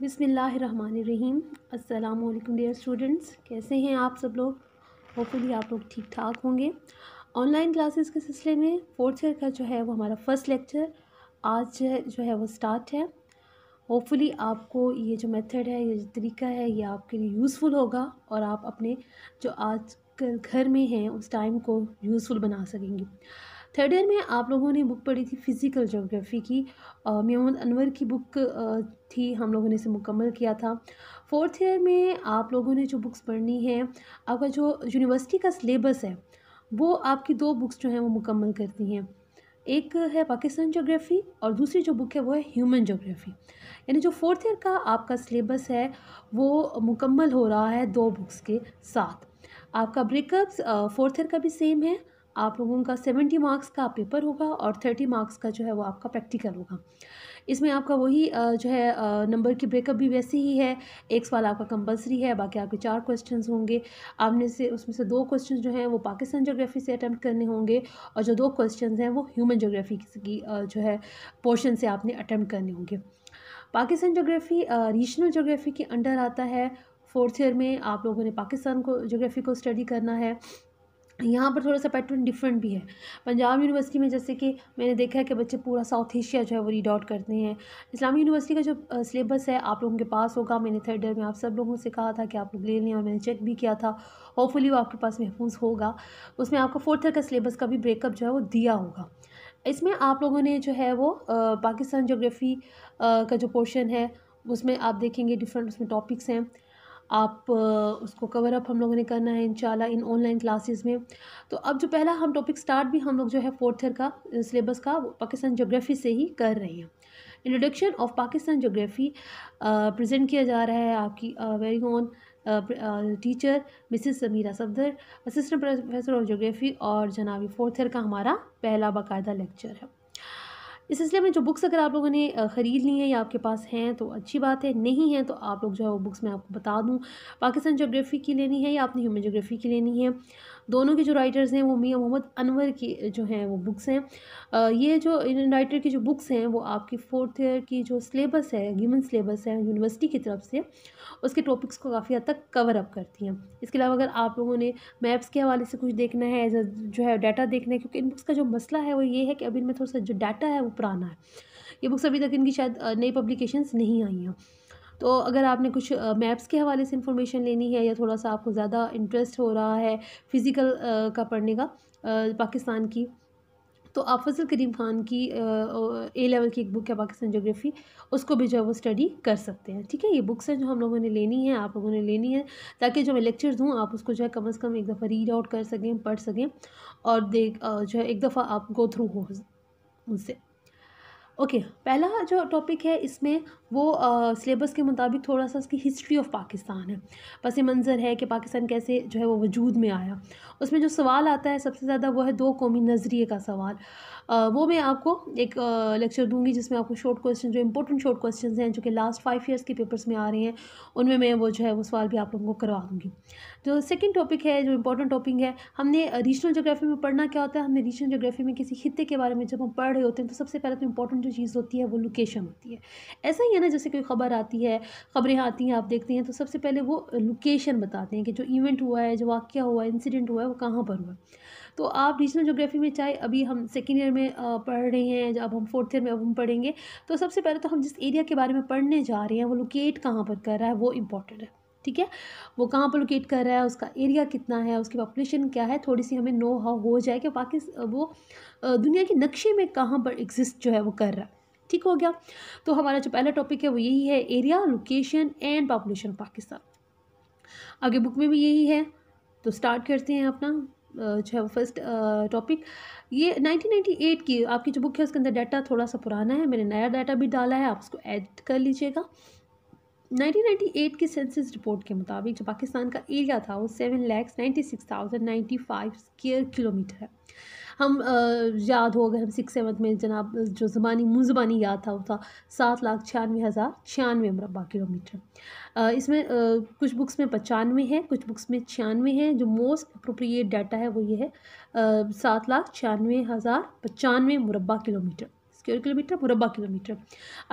बिसमीम अल्लाम dear students कैसे हैं आप सब लोग होपफुली आप लोग ठीक ठाक होंगे ऑनलाइन क्लासेस के सिलसिले में फोर्थ ईयर का जो है वो हमारा फर्स्ट लेक्चर आज जो है वो स्टार्ट है होपफुली आपको ये जो मेथड है ये जो तरीका है ये आपके लिए यूज़फुल होगा और आप अपने जो आज घर में हैं उस टाइम को यूज़फुल बना सकेंगी थर्ड ईयर में आप लोगों ने बुक पढ़ी थी फ़िज़िकल जोग्राफ़ी की मेमोद अनवर की बुक थी हम लोगों ने इसे मुकम्मल किया था फोर्थ ईयर में आप लोगों ने जो बुक्स पढ़नी है आपका जो यूनिवर्सिटी का सिलेबस है वो आपकी दो बुक्स जो हैं वो मुकम्मल करती हैं एक है पाकिस्तान जोग्राफ़ी और दूसरी जो बुक है वो है ह्यूमन जोग्राफ़ी यानी जो फोर्थ ईयर का आपका सिलेबस है वो मुकम्मल हो रहा है दो बुक्स के साथ आपका ब्रेकअप्स फोर्थ ईयर का भी सेम है आप लोगों का सेवेंटी मार्क्स का पेपर होगा और थर्टी मार्क्स का जो है वो आपका प्रैक्टिकल होगा इसमें आपका वही जो है नंबर की ब्रेकअप भी वैसे ही है एक सवाल आपका कंपलसरी है बाकी आपके चार क्वेश्चंस होंगे आपने से उसमें से दो क्वेश्चन जो हैं वो पाकिस्तान जोग्राफ़ी से अटैम्प्ट करने होंगे और जो दो क्वेश्चन हैं वो ह्यूमन जोग्राफ़ी की जो है पोर्शन से आपने अटैम्प्ट करने होंगे पाकिस्तान जोग्राफ़ी रीजनल जोग्राफ़ी के अंडर आता है फोर्थ ईयर में आप लोगों ने पाकिस्तान को जोग्राफ़ी को स्टडी करना है यहाँ पर थोड़ा सा पैटर्न डिफरेंट भी है पंजाब यूनिवर्सिटी में जैसे कि मैंने देखा है कि बच्चे पूरा साउथ एशिया जो है वो रीड आउट करते हैं इस्लामी यूनिवर्सिटी का जो सिलेबस है आप लोगों के पास होगा मैंने थर्ड ईयर में आप सब लोगों से कहा था कि आप लोग ले लें और मैंने चेक भी किया था होपफुली वो आपके पास महफूज होगा उसमें आपको फोर्थ ईयर का सिलेबस का भी ब्रेकअप जो है वो दिया होगा इसमें आप लोगों ने जो है वो पाकिस्तान जोग्राफ़ी का जो पोर्शन है उसमें आप देखेंगे डिफरेंट उसमें टॉपिक्स हैं आप उसको कवर अप हम लोगों ने करना है इंशाल्लाह इन ऑनलाइन क्लासेस में तो अब जो पहला हम टॉपिक स्टार्ट भी हम लोग जो है फोर्थ ईयर का सिलेबस का पाकिस्तान जोग्राफ़ी से ही कर रहे हैं introduction of Pakistan geography present किया जा रहा है आपकी very own teacher Mrs Samira Safdar assistant professor of geography और जनाबी फोर्थ ईयर का हमारा पहला बाकायदा लेक्चर है इस सिलसिले में जो बुक्स अगर आप लोगों ने ख़रीद ली हैं या आपके पास हैं तो अच्छी बात है नहीं है तो आप लोग जो है वो बुक्स मैं आपको बता दूँ पाकिस्तान जोग्राफ़ी की लेनी है या आपने ह्यूमन जोग्राफ़ी की लेनी है दोनों के जो राइटर्स हैं वो मियाँ मोहम्मद अनवर की जो हैं वो बुक्स हैं ये जो इन राइटर की जो बुक्स हैं वो आपकी फोर्थ ईयर की जो सिलेबस है ह्यूमन सिलेबस है यूनिवर्सिटी की तरफ से उसके टॉपिक्स को काफ़ी हद तक कवर अप करती हैं इसके अलावा अगर आप लोगों ने मैप्स के हवाले से कुछ देखना है एज जो है डाटा देखना है क्योंकि इन बुक्स का जो मसला है वो ये है कि अभी इनमें थोड़ा सा जो डाटा है वो पुराना है ये बुक्स अभी तक इनकी शायद नई पब्लिकेशंस नहीं आई हैं तो अगर आपने कुछ मैप्स के हवाले से इंफॉर्मेशन लेनी है या थोड़ा सा आपको ज़्यादा इंटरेस्ट हो रहा है फ़िज़िकल का पढ़ने का पाकिस्तान की तो आप फजल करीम ख़ान की ए लेवल की एक बुक है पाकिस्तान जोग्राफ़ी उसको भी जो है वो स्टडी कर सकते हैं ठीक है ये बुक्स हैं जो हम लोगों ने लेनी है आप लोगों ने लेनी है ताकि जो मैं लेक्चर दूँ आप उसको जो है कम अज़ कम एक दफ़ा रीड आउट कर सकें पढ़ सकें और देख जो है एक दफ़ा आप गो थ्रू हो उनसे ओके पहला जो टॉपिक है इसमें वो सिलेबस के मुताबिक थोड़ा सा उसकी हिस्ट्री ऑफ पाकिस्तान है पस मंज़र है कि पाकिस्तान कैसे जो है वो वजूद में आया उसमें जो सवाल आता है सबसे ज़्यादा वो है दो कौमी नज़रिए का सवाल आ, वो मैं आपको एक लेक्चर दूंगी जिसमें आपको शॉर्ट क्वेश्चन जो इंपॉर्टेंट शॉर्ट क्वेश्चन हैं जो कि लास्ट फाइव ईयर्स के पेपर्स में आ रहे हैं उनमें मैं वो जो है वो सवाल भी आप लोगों को करवा दूँगी जो सेकेंड टॉपिक है जो इंपॉर्टेंट टॉपिक है हमने रीजनल जोग्राफी में पढ़ना क्या होता है हमने रीजनल जोग्राफी में किसी खत्े के बारे में जब हम पढ़ रहे होते हैं तो सबसे पहले तो इंपॉर्टेंट जो चीज़ होती है वो लोकेशन होती है ऐसा ही है ना जैसे कोई खबर आती है खबरें आती हैं आप देखते हैं तो सबसे पहले वो लोकेशन बताते हैं कि जो इवेंट हुआ है जो वाक्य हुआ है इंसिडेंट हुआ है वो कहाँ पर हुआ तो आप रीजनल जोग्राफी में चाहे अभी हम सेकेंड ईयर में पढ़ रहे हैं जब हम फोर्थ ईयर में अब हम पढ़ेंगे तो सबसे पहले तो हम जिस एरिया के बारे में पढ़ने जा रहे हैं वो लोकेट कहाँ पर कर रहा है वो इम्पॉर्टेंट है ठीक है वो कहाँ पर लोकेट कर रहा है उसका एरिया कितना है उसकी पॉपुलेशन क्या है थोड़ी सी हमें नो हाउ हो जाए कि पाकिस्तान वो दुनिया के नक्शे में कहाँ पर एग्जिस्ट जो है वो कर रहा है ठीक हो गया तो हमारा जो पहला टॉपिक है वो यही है area location and population Pakistan आगे बुक में भी यही है तो स्टार्ट करते हैं अपना जो है वो फर्स्ट टॉपिक ये 1998 की आपकी जो बुक है उसके अंदर डाटा थोड़ा सा पुराना है मैंने नया डाटा भी डाला है आप उसको ऐड कर लीजिएगा 1998 की सेंसस रिपोर्ट के मुताबिक जो पाकिस्तान का एरिया था वो seven lakhs ninety six thousand ninety five square kilometre है हम याद हो अगर हम सिक्स सेवन्थ में जनाब जो ज़बानी मुँह ज़बानी याद था वो था सात लाख छियानवे हज़ार छियानवे मरबा किलोमीटर इसमें कुछ बुक्स में पचानवे है कुछ बुक्स में छियानवे हैं जो मोस्ट अप्रोप्रिएट डाटा है वो ये है सात लाख छियानवे हज़ार पचानवे मुरबा किलोमीटर स्क्वायर किलोमीटर मुरबा किलोमीटर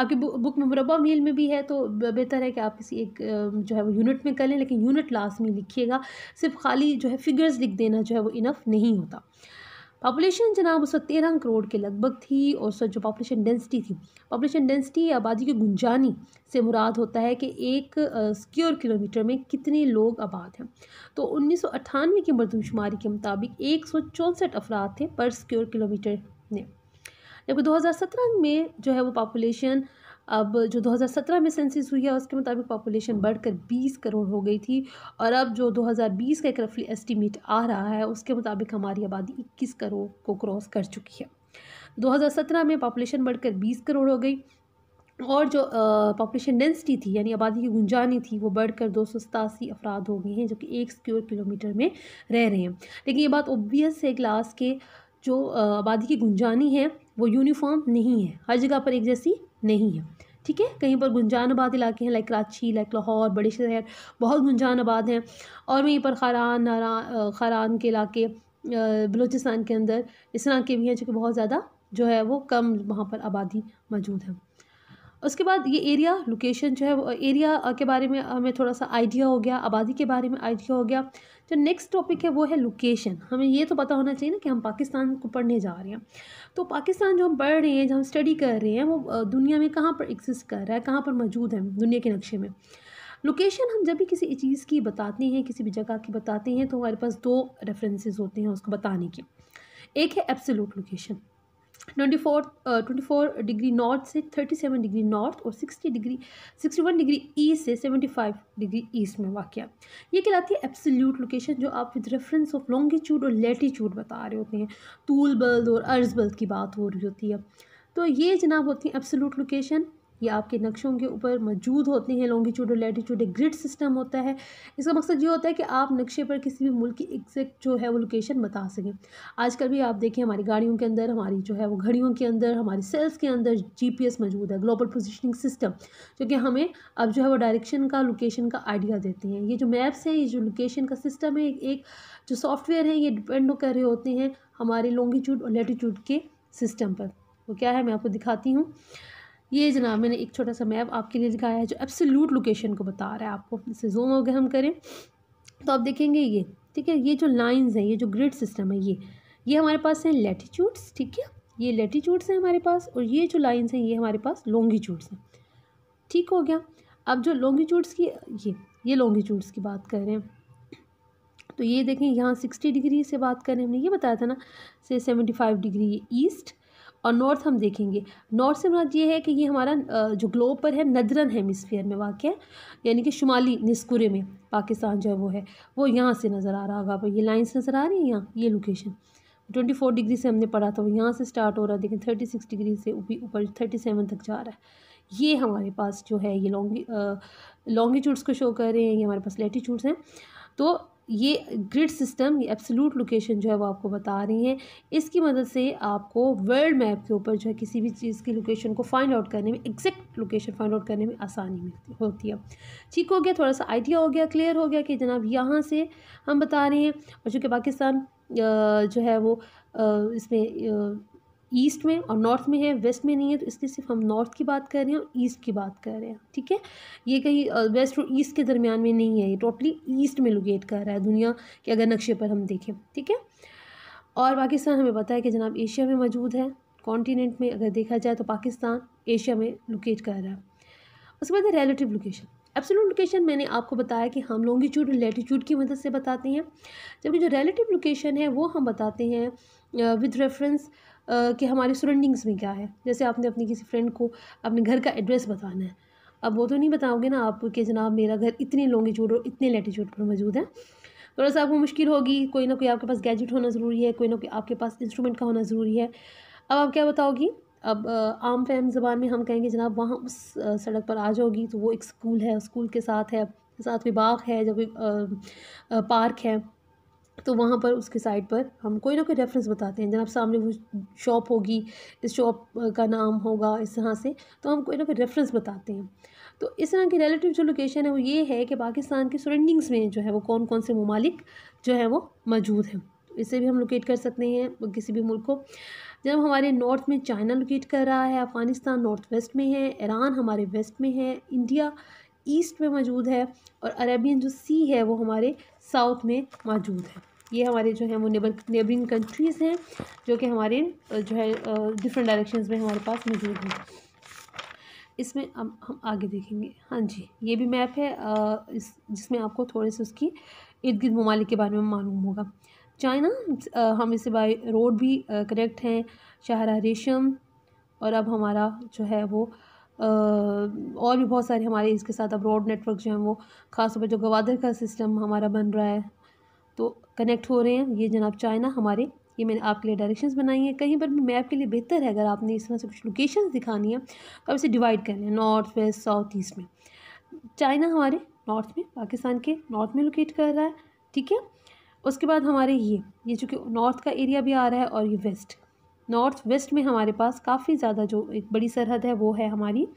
आपके बुक में मुरबा मील में भी है तो बेहतर है कि आप किसी एक जो है वो यूनिट में कर लें लेकिन यूनिट लास्ट में लिखिएगा सिर्फ खाली जो है फिगर्स लिख देना जो है वो इनफ नहीं होता पॉपुलेशन जनाब उस वक्त तेरह करोड़ के लगभग थी और उस जो पॉपुलेशन डेंसिटी थी पॉपुलेशन डेंसिटी आबादी की गुंजानी से मुराद होता है कि एक स्क्योर किलोमीटर में कितने लोग आबाद हैं तो उन्नीस सौ अट्ठानवे की मरदमशुमारी के मुताबिक एक सौ चौंसठ अफराद थे पर स्क्योर किलोमीटर ने जबकि 2017 में जो है वो पॉपुलेशन अब जो 2017 में सेंसिस हुई है उसके मुताबिक पॉपुलेशन बढ़कर 20 करोड़ हो गई थी और अब जो 2020 का एक रफली एस्टीमेट आ रहा है उसके मुताबिक हमारी आबादी 21 करोड़ को क्रॉस कर चुकी है 2017 में पॉपुलेशन बढ़कर 20 करोड़ हो गई और जो पॉपुलेशन डेंसिटी थी यानी आबादी की गुंजानी थी वो बढ़कर दो सौ सतासी अफराद हो गए हैं जो कि एक स्क्योर किलोमीटर में रह रहे हैं लेकिन ये बात ओबियस है क्लास के जो आबादी की गुंजानी है वो यूनिफॉर्म नहीं है हर जगह पर एक जैसी नहीं है ठीक है कहीं पर गुंजान आबाद इलाके हैं लाइक कराची लाइक लाहौर बड़े शहर बहुत गुंजान आबाद हैं और वहीं पर खरान नारा खरान के इलाके बलूचिस्तान के अंदर इस तरह के भी हैं जो कि बहुत ज़्यादा जो है वो कम वहाँ पर आबादी मौजूद है उसके बाद ये एरिया लोकेशन जो है एरिया के बारे में हमें थोड़ा सा आइडिया हो गया आबादी के बारे में आइडिया हो गया जो नेक्स्ट टॉपिक है वो है लोकेशन हमें ये तो पता होना चाहिए ना कि हम पाकिस्तान को पढ़ने जा रहे हैं तो पाकिस्तान जो हम पढ़ रहे हैं जो हम स्टडी कर रहे हैं वो दुनिया में कहाँ पर एग्जिस्ट कर रहा है कहाँ पर मौजूद है दुनिया के नक्शे में लोकेशन हम जब भी किसी चीज़ की बताते हैं किसी भी जगह की बताते हैं तो हमारे पास दो रेफरेंसेज होते हैं उसको बताने के एक है absolute location twenty four twenty four degree north से थर्टी सेवन डिग्री नॉर्थ और sixty degree sixty one degree east से सेवेंटी फाइव डिग्री ईस्ट में वाक़ ये कहलाती है एब्सोल्यूट लोकेशन जो आप विद रेफरेंस ऑफ लॉन्गिट्यूड और लेटीट्यूड बता रहे होते हैं तूल बल्द और अर्ज बल्द की बात हो रही होती है तो ये जनाब होती है एब्सोल्यूट लोकेशन ये आपके नक्शों के ऊपर मौजूद होती हैं और लॉन्गिट्यूड एक ग्रिड सिस्टम होता है इसका मकसद ये होता है कि आप नक्शे पर किसी भी मुल्क की एग्जैक्ट जो है वो लोकेशन बता सकें आजकल भी आप देखें हमारी गाड़ियों के अंदर हमारी जो है वो घड़ियों के अंदर हमारी सेल्स के अंदर जी मौजूद है ग्लोबल पोजिशनिंग सिस्टम जो कि हमें अब जो है वो डायरेक्शन का लोकेशन का आइडिया देते हैं ये जो मैप्स हैं ये जो लोकेशन का सिस्टम है एक जो सॉफ्टवेयर है ये डिपेंड कर रहे होते हैं हमारे लॉन्गिट्यूड और लेटीट्यूड के सिस्टम पर वो तो क्या है मैं आपको दिखाती हूँ ये जनाब मैंने एक छोटा सा मैप आपके लिए दिखाया है जो एब्सोल्यूट लोकेशन को बता रहा है आपको इसे जूम हो गया हम करें तो आप देखेंगे ये ठीक है ये जो लाइंस हैं ये जो ग्रिड सिस्टम है ये ये हमारे पास हैं लेटीट्यूड्स ठीक है ये लेटीट्यूड्स हैं हमारे पास और ये जो लाइन्स हैं ये हमारे पास लॉन्गीट्यूड्स हैं ठीक हो गया अब जो लॉन्गीट्यूड्स की ये ये लॉन्गीट्यूड्स की बात कर रहे हैं तो ये देखें यहाँ सिक्सटी डिग्री से बात करें हमने ये बताया था ना से सेवेंटी फाइव डिग्री ये ईस्ट और नॉर्थ हम देखेंगे नॉर्थ से मुराद ये है कि ये हमारा जो ग्लोब पर है नदरन हेमिसफियर में वाक़ है यानी कि शुमाली निस्कुरे में पाकिस्तान जो है वो है वो यहाँ से नज़र आ रहा होगा ये लाइन्स नज़र आ रही है यहाँ ये लोकेशन ट्वेंटी फोर डिग्री से हमने पढ़ा था वो यहाँ से स्टार्ट हो रहा है देखें थर्टी सिक्स डिग्री से ऊपर थर्टी सेवन तक जा रहा है ये हमारे पास जो है ये लॉन्गी लॉन्गिट्यूड्स को शो कर रहे हैं ये हमारे पास लेटीट्यूड्स हैं तो ये ग्रिड सिस्टम ये एब्सोलूट लोकेशन जो है वो आपको बता रही हैं इसकी मदद से आपको वर्ल्ड मैप के ऊपर जो है किसी भी चीज़ की लोकेशन को फाइंड आउट करने में एग्जैक्ट लोकेशन फाइंड आउट करने में आसानी मिलती होती है ठीक हो गया थोड़ा सा आइडिया हो गया क्लियर हो गया कि जनाब यहाँ से हम बता रहे हैं और चूँकि पाकिस्तान जो है वो इसमें ईस्ट में और नॉर्थ में है वेस्ट में नहीं है तो इसलिए सिर्फ हम नॉर्थ की बात कर रहे हैं और ईस्ट की बात कर रहे हैं ठीक है ये कहीं वेस्ट और ईस्ट के दरमियान में नहीं है ये टोटली ईस्ट में लोकेट कर रहा है दुनिया के अगर नक्शे पर हम देखें ठीक है और पाकिस्तान हमें पता है कि जनाब एशिया में मौजूद है कॉन्टीनेंट में अगर देखा जाए तो पाकिस्तान एशिया में लोकेट कर रहा है उसके बाद रेलेटिव लोकेशन एब्सोलूट लोकेशन मैंने आपको बताया कि हम लॉन्गिट्यूड लेटीट्यूड की मदद से बताते हैं जबकि जो रेलेटिव लोकेशन है वो हम बताते हैं विद रेफरेंस कि हमारे सराउंडिंग्स में क्या है जैसे आपने अपने किसी फ्रेंड को अपने घर का एड्रेस बताना है अब वो तो नहीं बताओगे ना आप कि जनाब मेरा घर इतने लॉन्गिट्यूड और इतने लेटीट्यूड पर मौजूद है थोड़ा सा आपको मुश्किल होगी कोई ना कोई आपके पास गैजेट होना ज़रूरी है कोई ना कोई आपके पास इंस्ट्रूमेंट का होना ज़रूरी है अब आप क्या बताओगी अब आम फैम ज़बान में हम कहेंगे जनाब वहाँ उस सड़क पर आ जाओगी तो वो एक स्कूल है स्कूल के साथ है साथ में बाग है जब पार्क है तो वहाँ पर उसके साइड पर हम कोई ना कोई रेफरेंस बताते हैं जनाब सामने वो शॉप होगी इस शॉप का नाम होगा इस तरह से तो हम कोई ना कोई रेफरेंस बताते हैं तो इस तरह की रिलेटिव जो लोकेशन है वो ये है कि पाकिस्तान के सराउंडिंग्स में जो है वो कौन कौन से ममालिक जो है वो मौजूद हैं इसे भी हम लोकेट कर सकते हैं किसी भी मुल्क को जब हमारे नॉर्थ में चाइना लोकेट कर रहा है अफ़गानिस्तान नॉर्थ वेस्ट में है ईरान हमारे वेस्ट में है इंडिया ईस्ट में मौजूद है और अरेबियन जो सी है वो हमारे साउथ में मौजूद है ये हमारे जो हैं वो नेबर नेबरिंग कंट्रीज़ हैं जो कि हमारे जो है डिफरेंट डायरेक्शन में हमारे पास मौजूद हैं इसमें अब हम आगे देखेंगे हाँ जी ये भी मैप है इस जिसमें आपको थोड़े से उसकी इर्द गिर्द ममालिक के बारे में मालूम होगा चाइना हम इसे बाई रोड भी कनेक्ट हैं शाहरा रेशम और अब हमारा जो है वो और भी बहुत सारे हमारे इसके साथ अब रोड नेटवर्क जो है वो खासतौर पर जो गवादर का सिस्टम हमारा बन रहा है तो कनेक्ट हो रहे हैं ये जनाब चाइना हमारे ये मैंने आपके लिए डायरेक्शंस बनाई हैं कहीं पर भी मैप के लिए बेहतर है अगर आपने इस तरह से कुछ लोकेशन दिखानी है तो आप इसे डिवाइड कर लें नॉर्थ वेस्ट साउथ ईस्ट में चाइना हमारे नॉर्थ में पाकिस्तान के नॉर्थ में लोकेट कर रहा है ठीक है उसके बाद हमारे ये ये चूँकि नॉर्थ का एरिया भी आ रहा है और ये वेस्ट नॉर्थ वेस्ट में हमारे पास काफ़ी ज़्यादा जो एक बड़ी सरहद है वो है हमारी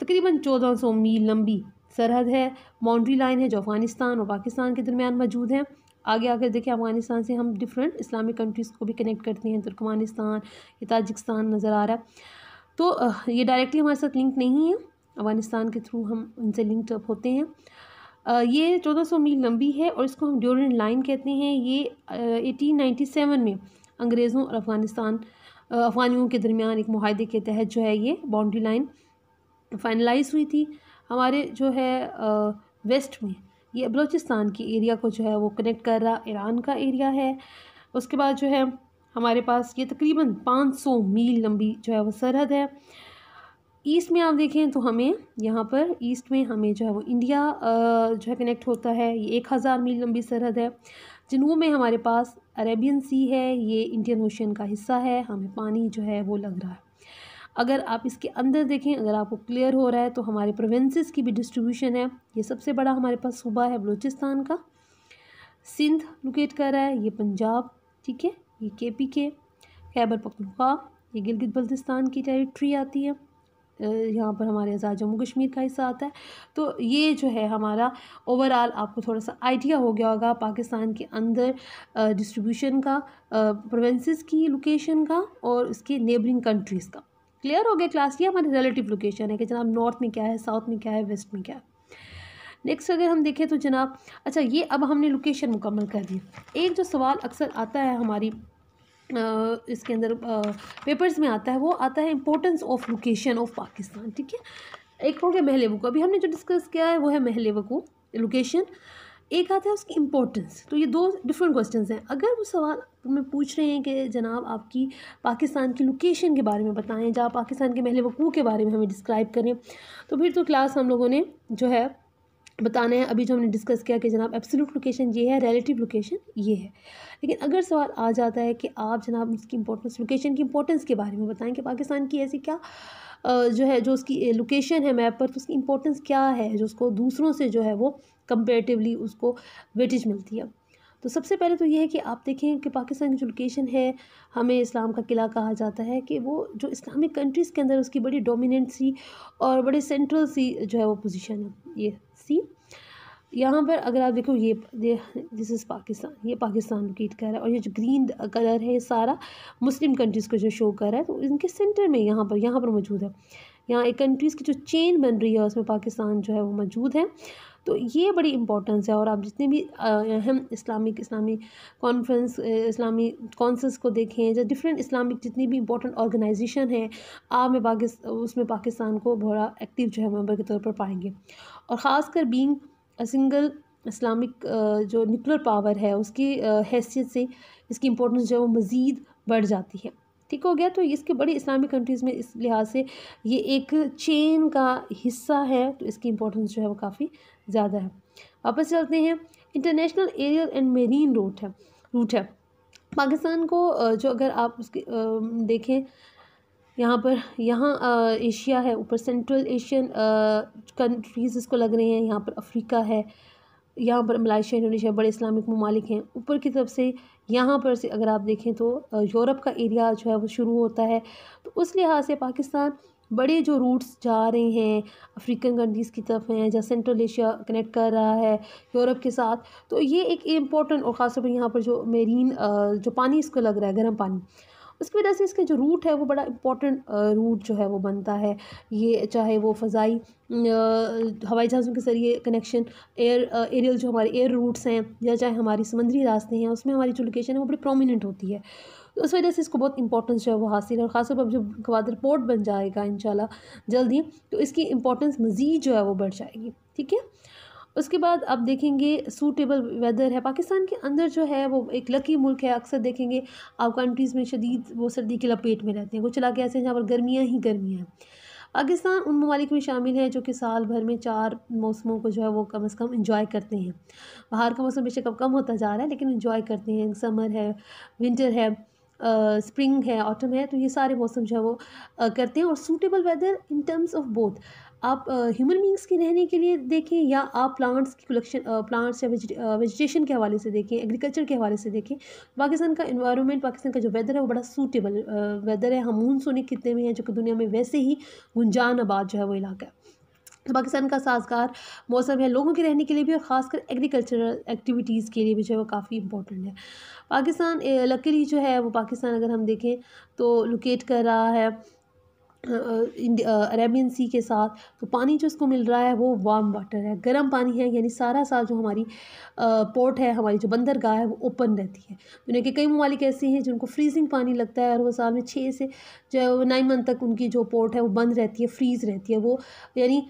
तकरीबन चौदह सौ मील लंबी सरहद है बाउंड्री लाइन है जो अफ़गानिस्तान और पाकिस्तान के दरमियान मौजूद है आगे आकर देखें अफगानिस्तान से हम डिफरेंट इस्लामिक कंट्रीज़ को भी कनेक्ट करते हैं तुर्कमानिस्तान या ताजिकिस्तान नज़र आ रहा तो ये डायरेक्टली हमारे साथ लिंक नहीं है अफगानिस्तान के थ्रू हम उनसे लिंक अप होते हैं ये चौदह सौ मील लंबी है और इसको हम ड्योरेंट लाइन कहते हैं ये एटीन नाइन्टी सेवन में अंग्रेज़ों और अफ़गानिस्तान अफ़गानियों के दरमियान एक माहे के तहत जो है ये बाउंड्री लाइन फाइनलाइज हुई थी हमारे जो है वेस्ट में ये बलूचिस्तान की एरिया को जो है वो कनेक्ट कर रहा ईरान का एरिया है उसके बाद जो है हमारे पास ये तकरीबन 500 मील लंबी जो है वो सरहद है ईस्ट में आप देखें तो हमें यहाँ पर ईस्ट में हमें जो है वो इंडिया जो है कनेक्ट होता है ये एक हज़ार मील लंबी सरहद है जनूब में हमारे पास अरेबियन सी है ये इंडियन ओशन का हिस्सा है हमें पानी जो है वो लग रहा है अगर आप इसके अंदर देखें अगर आपको क्लियर हो रहा है तो हमारे प्रोविंसेस की भी डिस्ट्रीब्यूशन है ये सबसे बड़ा हमारे पास सूबा है बलूचिस्तान का सिंध लोकेट कर रहा है ये पंजाब ठीक है ये के पी के खैबर पखनखा ये गिलगित बल्तिस्तान की टेरिटरी आती है यहाँ पर हमारे आज़ाद जम्मू कश्मीर का हिस्सा आता है तो ये जो है हमारा ओवरऑल आपको थोड़ा सा आइडिया हो गया होगा पाकिस्तान के अंदर डिस्ट्रीब्यूशन का प्रोविंसेस की लोकेशन का और उसके नेबरिंग कंट्रीज़ का क्लियर हो गया क्लास ये हमारी रिलेटिव लोकेशन है कि जनाब नॉर्थ में क्या है साउथ में क्या है वेस्ट में क्या है नेक्स्ट अगर हम देखें तो जनाब अच्छा ये अब हमने लोकेशन मुकम्मल कर दी एक जो सवाल अक्सर आता है हमारी इसके अंदर पेपर्स में आता है वो आता है importance of location of Pakistan ठीक है एक हो गया महल वकू अभी हमने जो डिस्कस किया है वो है महल वकू लोकेशन एक आता है उसकी इम्पोर्टेंस तो ये दो डिफरेंट क्वेश्चन हैं अगर वो सवाल में पूछ रहे हैं कि जनाब आपकी पाकिस्तान की लोकेशन के बारे में बताएं जहाँ पाकिस्तान के महल वकूह के बारे में हमें डिस्क्राइब करें तो फिर तो क्लास हम लोगों ने जो है बताना है अभी जो हमने डिस्कस किया कि जनाब एब्सोलूट लोकेशन ये है रिलेटिव लोकेशन ये है लेकिन अगर सवाल आ जाता है कि आप जनाब उसकी इम्पोर्टेंस लोकेशन की इंपॉर्टेंस के बारे में बताएं कि पाकिस्तान की ऐसी क्या जो है जो उसकी लोकेशन है मैप पर तो उसकी इंपॉर्टेंस क्या है जो उसको दूसरों से जो है वो कंपेरेटिवली उसको वेटेज मिलती है तो सबसे पहले तो ये है कि आप देखें कि पाकिस्तान की जो लोकेशन है हमें इस्लाम का किला कहा जाता है कि वो जो इस्लामिक कंट्रीज़ के अंदर उसकी बड़ी डोमिनेंट सी और बड़े सेंट्रल सी जो है वो पोजीशन है ये सी यहाँ पर अगर आप देखो ये दिस इज़ पाकिस्तान ये पाकिस्तान रिपीट कर रहा है और ये जो ग्रीन कलर है ये सारा मुस्लिम कंट्रीज़ को जो शो कर रहा है तो इनके सेंटर में यहाँ पर यहाँ पर मौजूद है यहाँ एक कंट्रीज़ की जो चेन बन रही है उसमें पाकिस्तान जो है वो मौजूद है तो ये बड़ी इंपॉर्टेंस है और आप जितने भी अहम इस्लामिक इस्लामी कॉन्फ्रेंस इस्लामी कॉन्फ्रेंस को देखें या डिफरेंट इस्लामिक जितनी भी इंपॉर्टेंट ऑर्गेनाइजेशन है आप में पाकिस्तान उसमें पाकिस्तान को बड़ा एक्टिव जो है मेम्बर के तौर पर पाएंगे और ख़ासकर बींग सिंगल इस्लामिक जो न्यूक्लियर पावर है उसकी हैसियत से इसकी इम्पोर्टेंस जो है वो मज़ीद बढ़ जाती है ठीक हो गया तो इसके बड़े इस्लामिक कंट्रीज़ में इस लिहाज से ये एक चेन का हिस्सा है तो इसकी इंपॉर्टेंस जो है वो काफ़ी ज़्यादा है वापस चलते हैं international aerial and marine route है रूट है पाकिस्तान को जो अगर आप उसके देखें यहाँ पर यहाँ एशिया है ऊपर सेंट्रल एशियन कंट्रीज़ इसको लग रही हैं यहाँ पर अफ्रीका है यहाँ पर मलाइशिया इंडोनेशिया बड़े इस्लामिक ममालिक हैं ऊपर की तरफ से यहाँ पर से अगर आप देखें तो यूरोप का एरिया जो है वो शुरू होता है तो उस लिहाज से पाकिस्तान बड़े जो रूट्स जा रहे हैं अफ्रीकन कंट्रीज़ की तरफ हैं जहाँ सेंट्रल एशिया कनेक्ट कर रहा है यूरोप के साथ तो ये एक इम्पॉर्टेंट और ख़ासतौर पर यहाँ पर जो मेरीन जो पानी इसको लग रहा है गर्म पानी उसकी वजह से इसका जो रूट है वो बड़ा इंपॉर्टेंट रूट जो है वो बनता है ये चाहे वो फ़ज़ाई हवाई जहाज़ों के ज़रिए कनेक्शन एयर एरियल जो हमारे एयर रूट्स हैं या चाहे हमारी समंदरी रास्ते हैं उसमें हमारी जो लोकेशन है वो बड़ी प्रोमिनेंट होती है तो उस वजह से इसको बहुत इंपॉर्टेंस जो है वो हासिल है और ख़ासतौर पर जब गवादर पोर्ट बन जाएगा इन जल्द ही तो इसकी इंपॉर्टेंस मज़ीद जो है वो बढ़ जाएगी ठीक है उसके बाद आप देखेंगे सूटेबल वेदर है पाकिस्तान के अंदर जो है वो एक लकी मुल्क है अक्सर देखेंगे आप कंट्रीज़ में शदीद वो सर्दी की लपेट में रहते हैं कुछ इलाके ऐसे हैं जहाँ पर गर्मियाँ ही गर्मियाँ हैं पाकिस्तान उन ममालिक में शामिल है जो कि साल भर में चार मौसमों को जो है वो कम अज़ कम इंजॉय करते हैं बाहर का मौसम बेशक अब कम होता जा रहा है लेकिन इंजॉय करते हैं समर है विंटर है स्प्रिंग है ऑटम है तो ये सारे मौसम जो है वो करते हैं और suitable weather in terms of both आप ह्यूमन uh, बींग्स के रहने के लिए देखें या आप प्लांट्स की कलेक्शन प्लांट्स या वेजिटेशन के हवाले से देखें एग्रीकल्चर के हवाले से देखें पाकिस्तान का इन्वायरमेंट पाकिस्तान का जो वेदर है वो बड़ा सूटेबल वेदर है हम मानसून एक खिते में हैं जो कि दुनिया में वैसे ही गुंजान आबाद जो है वो इलाका है तो पाकिस्तान का साजगार मौसम है लोगों के रहने के लिए भी और ख़ासकर एग्रीकल्चरल एक्टिविटीज़ के लिए भी जो है वो काफ़ी इंपॉर्टेंट है पाकिस्तान लकीली जो है वो पाकिस्तान अगर हम देखें तो लोकेट कर रहा है अरेबियन सी के साथ तो पानी जो इसको मिल रहा है वो वार्म वाटर है गर्म पानी है यानी सारा साल जो हमारी पोर्ट है हमारी जो बंदरगाह है वो ओपन रहती है दुनिया तो के कई ममालिक ऐसे हैं जिनको फ्रीजिंग पानी लगता है और वो साल में छः से जो है वो नाइन मंथ तक उनकी जो पोर्ट है वो बंद रहती है फ्रीज़ रहती है वो यानी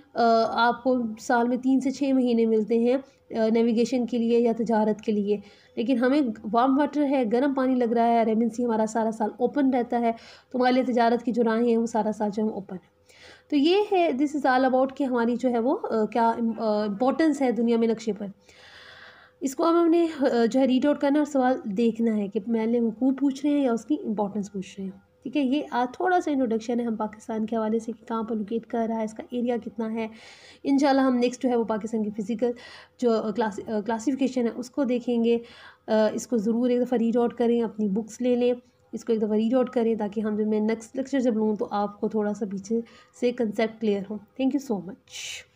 आपको साल में तीन से छः महीने मिलते हैं नेविगेशन के लिए या तजारत के लिए लेकिन हमें वार्म वाटर है गर्म पानी लग रहा है रेमिन हमारा सारा साल ओपन रहता है तो हमारे लिए तजारत की जो राहें हैं वो सारा साल जो हम ओपन है तो ये है दिस इज़ ऑल अबाउट कि हमारी जो है वो क्या इम्पोर्टेंस है दुनिया में नक्शे पर इसको अब हमने जो है रीड आउट करना और सवाल देखना है कि पहले वकूब पूछ रहे हैं या उसकी इम्पोर्टेंस पूछ रहे हैं ठीक है ये थोड़ा सा इंट्रोडक्शन है हम पाकिस्तान के हवाले से कि कहाँ पर लोकेट कर रहा है इसका एरिया कितना है इन हम नेक्स्ट जो है वो पाकिस्तान की फ़िज़िकल जो क्लास क्लासीफिकेशन है उसको देखेंगे इसको ज़रूर एक दफ़ा रीड आउट करें अपनी बुक्स ले लें इसको एक दफ़ा रीड आउट करें ताकि हम जब मैं नेक्स्ट लेक्चर जब लूँ तो आपको थोड़ा सा पीछे से कंसेप्ट क्लियर हो थैंक यू सो मच